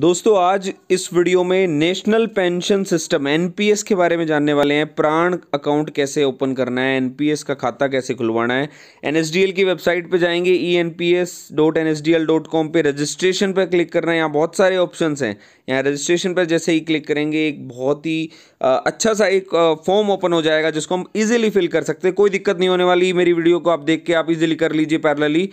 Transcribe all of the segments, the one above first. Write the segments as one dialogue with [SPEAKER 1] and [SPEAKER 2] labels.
[SPEAKER 1] दोस्तों आज इस वीडियो में नेशनल पेंशन सिस्टम एनपीएस के बारे में जानने वाले हैं प्राण अकाउंट कैसे ओपन करना है एनपीएस का खाता कैसे खुलवाना है एनएसडीएल की वेबसाइट पे जाएंगे E N P S dot N S D L dot com पर रजिस्ट्रेशन पर क्लिक करना है यहाँ बहुत सारे ऑप्शन हैं यहाँ रजिस्ट्रेशन पर जैसे ही क्लिक करेंगे एक बहुत ही अच्छा सा एक फॉर्म ओपन हो जाएगा जिसको हम ईजिली फिल कर सकते हैं कोई दिक्कत नहीं होने वाली मेरी वीडियो को आप देख के आप ईजिली कर लीजिए पैरलली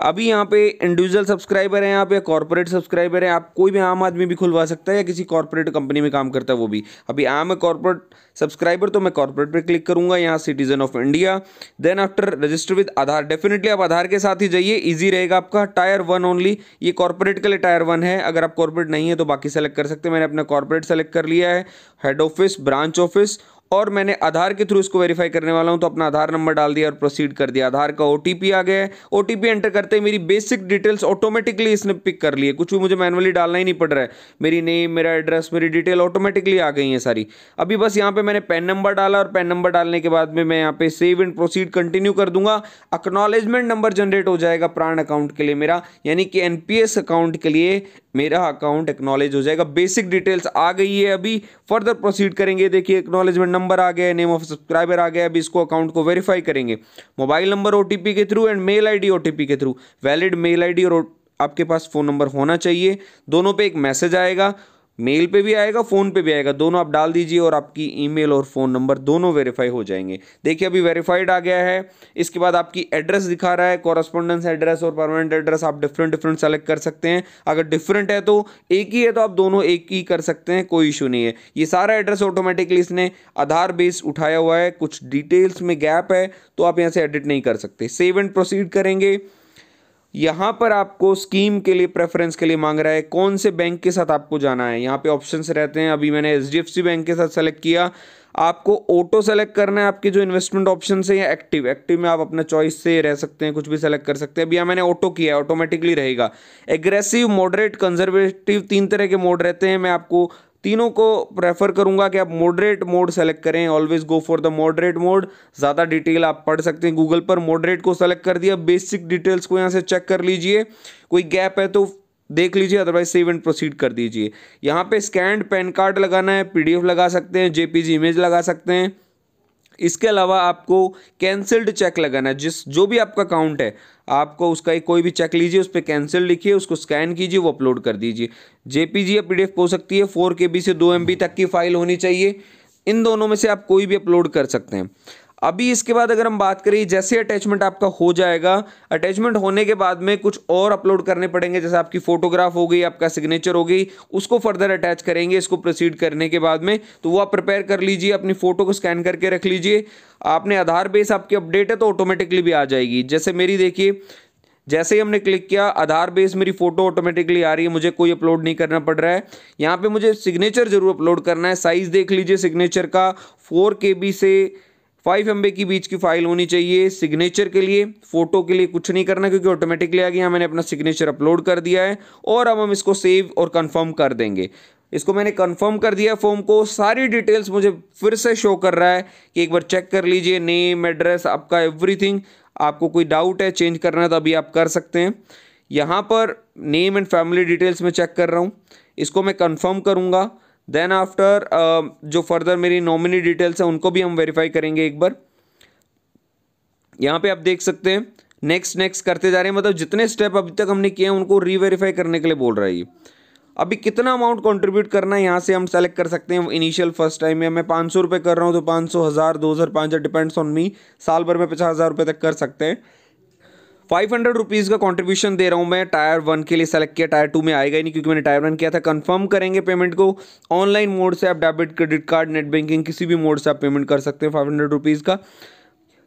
[SPEAKER 1] अभी यहाँ पे इंडिविजुअल सब्सक्राइबर हैं यहाँ पे कॉर्पोरेट सब्सक्राइबर हैं आप कोई भी आम आदमी भी खुलवा सकता है या किसी कॉर्पोरेट कंपनी में काम करता है वो भी अभी आम है कॉर्पोरेट सब्सक्राइबर तो मैं कॉर्पोरेट पे क्लिक करूँगा यहाँ citizen of India then after register with Aadhaar definitely आप आधार के साथ ही जाइए ईजी रहेगा आपका टायर वन ओनली ये कॉर्पोरेट के लिए टायर वन है अगर आप कॉर्पोरेट नहीं है तो बाकी सेलेक्ट कर सकते हैं मैंने अपना कॉर्पोरेट सेलेक्ट कर लिया है हेड ऑफिस ब्रांच ऑफिस और मैंने आधार के थ्रू इसको वेरीफाई करने वाला हूं तो अपना आधार नंबर डाल दिया और प्रोसीड कर दिया आधार का ओटीपी आ गया है ओटीपी एंटर करते ही मेरी बेसिक डिटेल्स ऑटोमेटिकली इसने पिक कर लिए कुछ भी मुझे मैनुअली डालना ही नहीं पड़ रहा है मेरी नेम मेरा एड्रेस मेरी डिटेल ऑटोमेटिकली आ गई है सारी अभी बस यहाँ पर मैंने पेन नंबर डाला और पेन नंबर डालने के बाद में मैं यहाँ पे सेव एंड प्रोसीड कंटिन्यू कर दूंगा अक्नोलेजमेंट नंबर जनरेट हो जाएगा प्राण अकाउंट के लिए मेरा यानी कि एनपीएस अकाउंट के लिए मेरा अकाउंट एक्नॉलेज हो जाएगा बेसिक डिटेल्स आ गई है अभी फर्दर प्रोसीड करेंगे देखिए एक्नॉलेजमेंट नंबर नंबर आ गया नेम ऑफ सब्सक्राइबर आ गया अभी इसको अकाउंट को वेरीफाई करेंगे मोबाइल नंबर ओ के through and mail I D के थ्रू वैलिड मेल आई और आपके पास फ़ोन नंबर होना चाहिए दोनों पे एक मैसेज आएगा मेल पे भी आएगा फ़ोन पे भी आएगा दोनों आप डाल दीजिए और आपकी ईमेल और फ़ोन नंबर दोनों वेरीफाई हो जाएंगे देखिए अभी वेरीफाइड आ गया है इसके बाद आपकी एड्रेस दिखा रहा है कॉरस्पॉन्डेंस एड्रेस और परमानेंट एड्रेस आप डिफरेंट डिफरेंट सेलेक्ट कर सकते हैं अगर डिफरेंट है तो एक ही है तो आप दोनों एक ही कर सकते हैं कोई इशू नहीं है ये सारा एड्रेस ऑटोमेटिकली इसने आधार बेस उठाया हुआ है कुछ डिटेल्स में गैप है तो आप यहाँ से एडिट नहीं कर सकते सेव एंड प्रोसीड करेंगे यहाँ पर आपको स्कीम के लिए प्रेफरेंस के लिए मांग रहा है कौन से बैंक के साथ आपको जाना है यहाँ पे ऑप्शंस रहते हैं अभी मैंने एच बैंक के साथ सेलेक्ट किया आपको ऑटो सेलेक्ट करना है आपके जो इन्वेस्टमेंट ऑप्शन है या एक्टिव एक्टिव में आप अपना चॉइस से रह सकते हैं कुछ भी सेलेक्ट कर सकते हैं अभी मैंने ऑटो किया है ऑटोमेटिकली रहेगा एग्रेसिव मॉडरेट कंजर्वेटिव तीन तरह के मोड रहते हैं मैं आपको तीनों को प्रेफर करूंगा कि आप मॉडरेट मोड सेलेक्ट करें always go for the moderate mode ज़्यादा डिटेल आप पढ़ सकते हैं गूगल पर मॉडरेट को सेलेक्ट कर दिया बेसिक डिटेल्स को यहाँ से चेक कर लीजिए कोई गैप है तो देख लीजिए अदरवाइज सेव एंड प्रोसीड कर दीजिए यहाँ पे स्कैंड पैन कार्ड लगाना है पीडीएफ लगा सकते हैं जेपीजी इमेज लगा सकते हैं इसके अलावा आपको कैंसिल्ड चेक लगाना है जिस जो भी आपका अकाउंट है आपको उसका एक कोई भी चेक लीजिए उस पर कैंसिल लिखिए उसको स्कैन कीजिए वो अपलोड कर दीजिए जेपीजी या पीडीएफ हो सकती है फोर के से दो एम तक की फाइल होनी चाहिए इन दोनों में से आप कोई भी अपलोड कर सकते हैं अभी इसके बाद अगर हम बात करें जैसे अटैचमेंट आपका हो जाएगा अटैचमेंट होने के बाद में कुछ और अपलोड करने पड़ेंगे जैसे आपकी फोटोग्राफ हो गई आपका सिग्नेचर हो गई उसको फर्दर अटैच करेंगे इसको प्रोसीड करने के बाद में तो वो आप प्रिपेयर कर लीजिए अपनी फ़ोटो को स्कैन करके रख लीजिए आपने आधार बेस आपकी अपडेट है तो ऑटोमेटिकली भी आ जाएगी जैसे मेरी देखिए जैसे ही हमने क्लिक किया आधार बेस मेरी फोटो ऑटोमेटिकली आ रही है मुझे कोई अपलोड नहीं करना पड़ रहा है यहाँ पे मुझे सिग्नेचर जरूर अपलोड करना है साइज़ देख लीजिए सिग्नेचर का फोर के बी से फाइव एम की बीच की फाइल होनी चाहिए सिग्नेचर के लिए फोटो के लिए कुछ नहीं करना क्योंकि ऑटोमेटिकली आ गया मैंने अपना सिग्नेचर अपलोड कर दिया है और अब हम इसको सेव और कन्फर्म कर देंगे इसको मैंने कंफर्म कर दिया फॉर्म को सारी डिटेल्स मुझे फिर से शो कर रहा है कि एक बार चेक कर लीजिए नेम एड्रेस आपका एवरीथिंग आपको कोई डाउट है चेंज करना है तो अभी आप कर सकते हैं यहाँ पर नेम एंड फैमिली डिटेल्स में चेक कर रहा हूँ इसको मैं कंफर्म करूँगा देन आफ्टर um, जो फर्दर मेरी नॉमिनी डिटेल्स हैं उनको भी हम वेरीफाई करेंगे एक बार यहाँ पे आप देख सकते हैं नेक्स्ट नेक्स्ट करते जा रहे हैं मतलब जितने स्टेप अभी तक हमने किए हैं उनको रीवेरीफाई करने के लिए बोल रहा है ये अभी कितना अमाउंट कंट्रीब्यूट करना है यहाँ से हम सेलेक्ट कर सकते हैं इनिशियल फर्स्ट टाइम में मैं पाँच सौ रुपये कर रहा हूँ तो पाँच सौ हज़ार दो हज़ार पाँच हज़ार डिपेंड्स ऑन मी साल भर में पचास हज़ार रुपये तक कर सकते हैं फाइव हंड्रेड रुपीज़ का कॉन्ट्रीब्यूशन दे रहा हूँ मैं टायर वन के लिए सेलेक्ट किया टायर टू में आएगा ही नहीं क्योंकि मैंने टायर वन किया था कंफर्म करेंगे पेमेंट को ऑनलाइन मोड से आप debit credit card net banking किसी भी मोड से आप पेमेंट कर सकते हैं फाइव हंड्रेड रुपीज़ का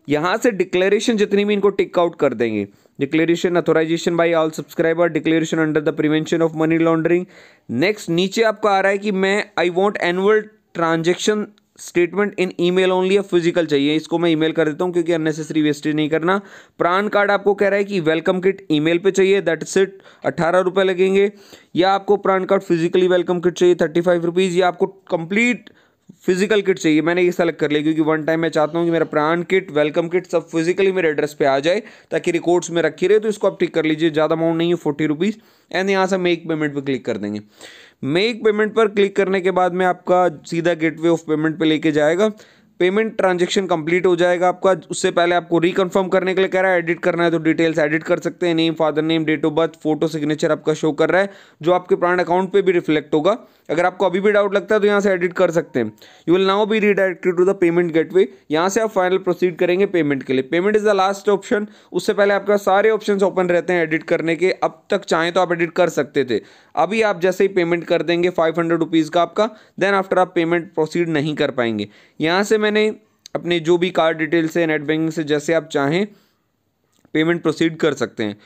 [SPEAKER 1] यहाँ से डिक्लेरेशन जितनी भी इनको टिक आउट कर देंगे declaration authorisation by all subscriber declaration under the prevention of money laundering next नीचे आपका आ रहा है कि मैं I want annual transaction statement in email only या फिजिकल चाहिए इसको मैं ईमेल कर देता हूँ क्योंकि अननेसेसरी वेस्टेज नहीं करना प्राण कार्ड आपको कह रहा है कि वेलकम किट ईमेल पे चाहिए दैट सिट अट्ठारह रुपये लगेंगे या आपको PRAN card physically welcome kit चाहिए थर्टी फाइव रुपीज़ या आपको कंप्लीट फिजिकल किट चाहिए मैंने ये सेलेक्ट कर लिया क्योंकि वन टाइम मैं चाहता हूँ कि मेरा प्राण किट वेलकम किट सब फिजिकली मेरे एड्रेस पे आ जाए ताकि रिकॉर्ड्स में रखी रहे तो इसको आप टिक कर लीजिए ज़्यादा अमाउंट नहीं है फोर्टी रुपीज़ एंड यहाँ से मेक पेमेंट पर पे क्लिक कर देंगे मेक पेमेंट पर क्लिक करने के बाद में आपका सीधा गेटवे ऑफ पेमेंट पर पे लेके जाएगा पेमेंट ट्रांजेक्शन कंप्लीट हो जाएगा आपका उससे पहले आपको रिकन्फर्म करने के लिए कह रहा है एडिट करना है तो डिटेल्स एडिट कर सकते हैं name father name date of birth photo signature आपका शो कर रहा है जो आपके प्राण अकाउंट पे भी रिफ्लेक्ट होगा अगर आपको अभी भी डाउट लगता है तो यहाँ से एडिट कर सकते हैं you will now be redirected to the payment way यहाँ से आप फाइनल प्रोसीड करेंगे पेमेंट के लिए payment is the last option उससे पहले आपका सारे ऑप्शन ओपन रहते हैं एडिट करने के अब तक चाहें तो आप एडिट कर सकते थे अभी आप जैसे ही पेमेंट कर देंगे फाइव हंड्रेड रुपीज़ का आपका देन आफ्टर आप पेमेंट प्रोसीड नहीं कर पाएंगे यहाँ से मैंने अपने जो भी कार्ड डिटेल से नेट बैंकिंग से जैसे आप चाहें पेमेंट प्रोसीड कर सकते हैं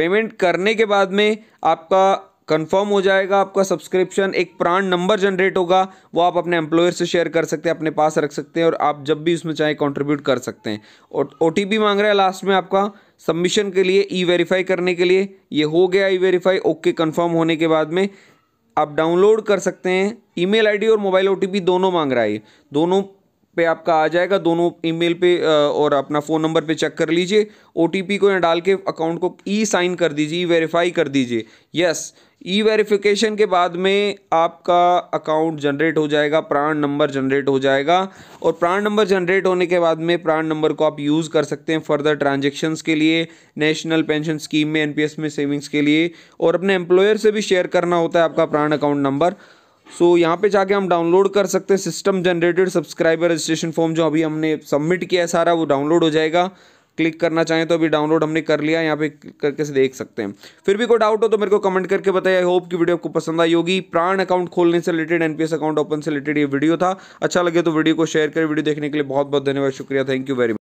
[SPEAKER 1] पेमेंट करने के बाद में आपका कंफर्म हो जाएगा आपका सब्सक्रिप्शन एक प्राण नंबर जनरेट होगा वो आप अपने एम्प्लॉयर से शेयर कर सकते हैं अपने पास रख सकते हैं और आप जब भी उसमें चाहे कंट्रीब्यूट कर सकते हैं और ओ मांग रहा है लास्ट में आपका सबमिशन के लिए ई वेरीफाई करने के लिए ये हो गया ई वेरीफाई ओके कन्फर्म होने के बाद में आप डाउनलोड कर सकते हैं ईमेल आईडी और मोबाइल ओटीपी दोनों मांग रहा है दोनों पे आपका आ जाएगा दोनों ईमेल पे और अपना फ़ोन नंबर पे चेक कर लीजिए ओ को यहाँ डाल के अकाउंट को ई साइन कर दीजिए ई वेरीफाई कर दीजिए यस ई वेरिफिकेशन के बाद में आपका अकाउंट जनरेट हो जाएगा प्राण नंबर जनरेट हो जाएगा और प्राण नंबर जनरेट होने के बाद में प्राण नंबर को आप यूज़ कर सकते हैं फर्दर ट्रांजेक्शन्स के लिए नेशनल पेंशन स्कीम में एन में सेविंग्स के लिए और अपने एम्प्लॉयर से भी शेयर करना होता है आपका प्राण अकाउंट नंबर सो so, यहाँ पे जाके हम डाउनलोड कर सकते हैं system generated subscriber registration form जो अभी हमने सबमिट किया है सारा वो डाउनलोड हो जाएगा क्लिक करना चाहें तो अभी डाउनलोड हमने कर लिया यहाँ पे करके से देख सकते हैं फिर भी कोई डाउट हो तो मेरे को कमेंट करके बताइए आई होप की वीडियो आपको पसंद आई होगी प्राण अकाउंट खोलने से रिलेटेड एनपीएस अकाउंट ओपन से रिलेटेड ये वीडियो था अच्छा लगे तो वीडियो को शेयर करें वीडियो देखने के लिए बहुत बहुत धन्यवाद शुक्रिया थैंक यू वेरी मच